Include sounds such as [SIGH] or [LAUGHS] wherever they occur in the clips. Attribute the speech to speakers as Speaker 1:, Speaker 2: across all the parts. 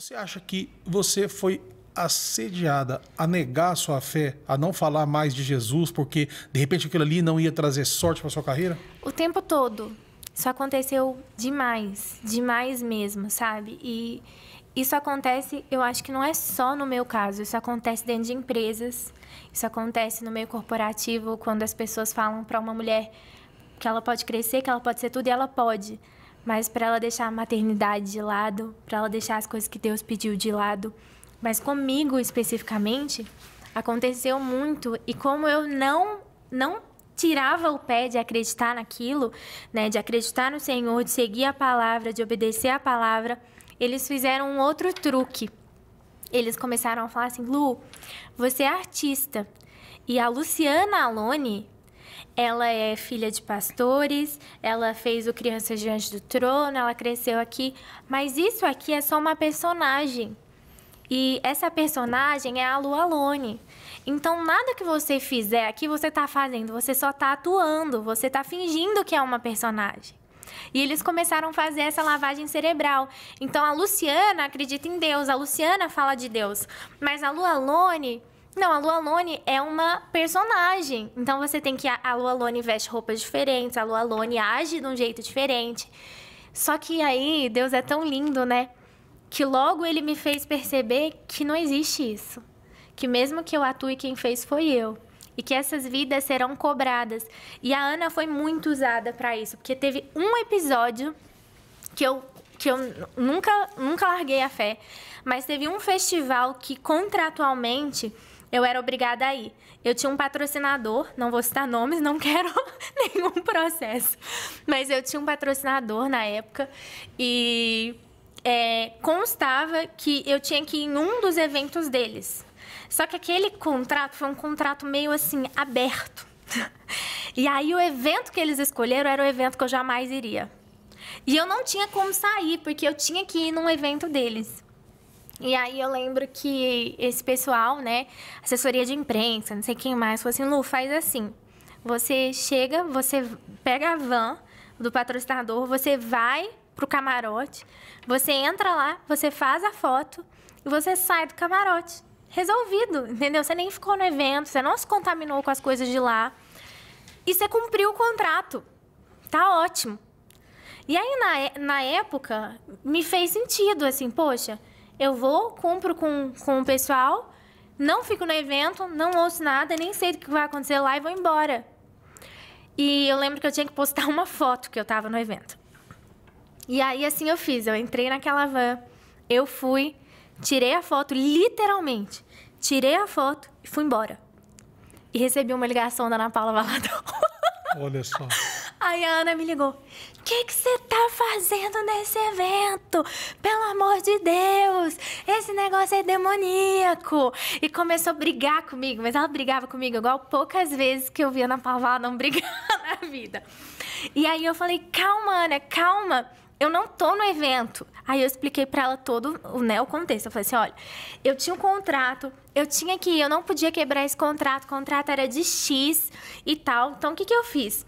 Speaker 1: Você acha que você foi assediada a negar a sua fé, a não falar mais de Jesus, porque de repente aquilo ali não ia trazer sorte para sua carreira? O tempo todo. Isso aconteceu demais, demais mesmo, sabe? E isso acontece, eu acho que não é só no meu caso, isso acontece dentro de empresas, isso acontece no meio corporativo, quando as pessoas falam para uma mulher que ela pode crescer, que ela pode ser tudo e ela pode mas para ela deixar a maternidade de lado, para ela deixar as coisas que Deus pediu de lado. Mas comigo especificamente aconteceu muito e como eu não não tirava o pé de acreditar naquilo, né, de acreditar no Senhor, de seguir a palavra, de obedecer a palavra, eles fizeram um outro truque. Eles começaram a falar assim: "Lu, você é artista". E a Luciana Alone, ela é filha de pastores, ela fez o Criança Diante do Trono, ela cresceu aqui, mas isso aqui é só uma personagem. E essa personagem é a lua lone Então, nada que você fizer aqui você está fazendo, você só está atuando, você está fingindo que é uma personagem. E eles começaram a fazer essa lavagem cerebral. Então, a Luciana acredita em Deus, a Luciana fala de Deus, mas a lua lone não, a Lua Lone é uma personagem. Então você tem que. A Lua Lone veste roupas diferentes, a Lua Lone age de um jeito diferente. Só que aí, Deus é tão lindo, né? Que logo ele me fez perceber que não existe isso. Que mesmo que eu atue, quem fez foi eu. E que essas vidas serão cobradas. E a Ana foi muito usada para isso, porque teve um episódio que eu que eu nunca nunca larguei a fé, mas teve um festival que contratualmente eu era obrigada a ir. Eu tinha um patrocinador, não vou citar nomes, não [LAUGHS] quero nenhum processo, mas eu tinha um patrocinador na época e é, constava que eu tinha que ir em um dos eventos deles. Só que aquele contrato foi um contrato meio assim, aberto. [LAUGHS] E aí o evento que eles escolheram era o evento que eu jamais iria. E eu não tinha como sair, porque eu tinha que ir num evento deles. E aí eu lembro que esse pessoal, né, assessoria de imprensa, não sei quem mais, falou assim, Lu, faz assim. Você chega, você pega a van do patrocinador, você vai pro camarote, você entra lá, você faz a foto e você sai do camarote. Resolvido, entendeu? Você nem ficou no evento, você não se contaminou com as coisas de lá. E você cumpriu o contrato. Tá ótimo. E aí, na, na época, me fez sentido, assim, poxa, eu vou, cumpro com, com o pessoal, não fico no evento, não ouço nada, nem sei do que vai acontecer lá e vou embora. E eu lembro que eu tinha que postar uma foto que eu estava no evento. E aí assim eu fiz, eu entrei naquela van, eu fui, tirei a foto, literalmente, tirei a foto e fui embora. E recebi uma ligação da Ana Paula Valadão. Olha só. [LAUGHS] Aí a Ana me ligou que que você tá fazendo nesse evento? Pelo amor de Deus, esse negócio é demoníaco. E começou a brigar comigo, mas ela brigava comigo igual poucas vezes que eu via na Pavala não brigar [LAUGHS] na vida. E aí eu falei, calma, Ana, calma eu não tô no evento. Aí eu expliquei para ela todo né, o contexto. Eu falei assim: olha, eu tinha um contrato, eu tinha que ir, eu não podia quebrar esse contrato, o contrato era de X e tal. Então o que, que eu fiz?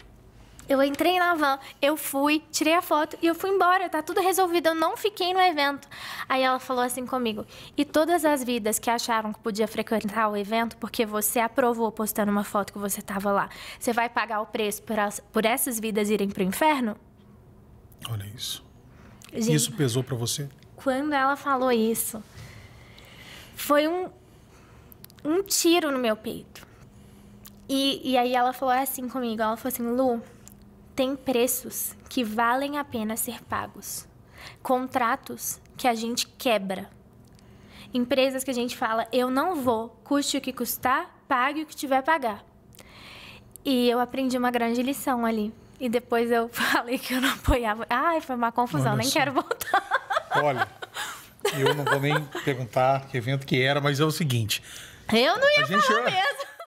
Speaker 1: Eu entrei na van, eu fui, tirei a foto e eu fui embora, tá tudo resolvido, eu não fiquei no evento. Aí ela falou assim comigo: "E todas as vidas que acharam que podia frequentar o evento porque você aprovou postando uma foto que você tava lá, você vai pagar o preço por, as, por essas vidas irem pro inferno?" Olha isso. Gente, isso pesou para você? Quando ela falou isso, foi um um tiro no meu peito. E, e aí ela falou assim comigo, ela falou assim, Lu, tem preços que valem a pena ser pagos, contratos que a gente quebra, empresas que a gente fala: eu não vou, custe o que custar, pague o que tiver a pagar. E eu aprendi uma grande lição ali. E depois eu [LAUGHS] falei que eu não apoiava. Ai, foi uma confusão, Olha nem só. quero voltar. Olha, eu não vou nem perguntar que evento que era, mas é o seguinte. Eu não ia falar gente, mesmo.